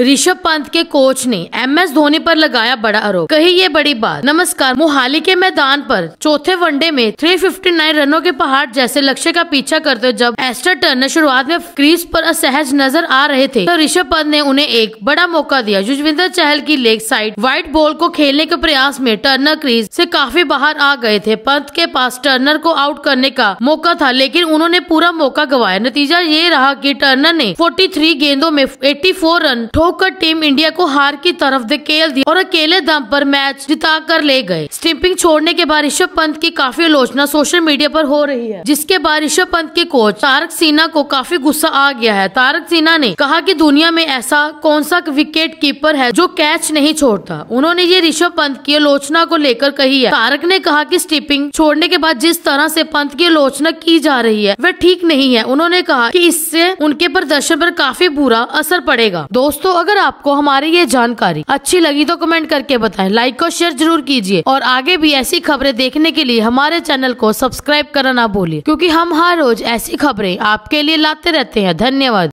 ऋषभ पंत के कोच ने एमएस धोनी पर लगाया बड़ा आरोप कही ये बड़ी बात नमस्कार मोहाली के मैदान पर चौथे वनडे में 359 रनों के पहाड़ जैसे लक्ष्य का पीछा करते हुए जब एस्टर टर्नर शुरुआत में क्रीज पर असहज नजर आ रहे थे तो ऋषभ पंत ने उन्हें एक बड़ा मौका दिया युजविंदर चहल की लेग साइड व्हाइट बॉल को खेलने के प्रयास में टर्नर क्रीज ऐसी काफी बाहर आ गए थे पंत के पास टर्नर को आउट करने का मौका था लेकिन उन्होंने पूरा मौका गवाया नतीजा ये रहा की टर्नर ने फोर्टी गेंदों में एट्टी रन ठोकर टीम इंडिया को हार की तरफ धकेल दी और अकेले दम पर मैच जिता कर ले गए स्टिपिंग छोड़ने के बाद ऋषभ पंत की काफी आलोचना सोशल मीडिया पर हो रही है जिसके बाद ऋषभ पंत के कोच तारक सिन्हा को काफी गुस्सा आ गया है तारक सिन्हा ने कहा कि दुनिया में ऐसा कौन सा विकेट कीपर है जो कैच नहीं छोड़ता उन्होंने ये ऋषभ पंत की आलोचना को लेकर कही है तारक ने कहा की स्टिपिंग छोड़ने के बाद जिस तरह से पंत की आलोचना की जा रही है वह ठीक नहीं है उन्होंने कहा की इससे उनके प्रदर्शन पर काफी बुरा असर पड़ेगा दोस्तों अगर आपको हमारी ये जानकारी अच्छी लगी तो कमेंट करके बताएं लाइक और शेयर जरूर कीजिए और आगे भी ऐसी खबरें देखने के लिए हमारे चैनल को सब्सक्राइब करना ना भूलिए क्योंकि हम हर रोज ऐसी खबरें आपके लिए लाते रहते हैं धन्यवाद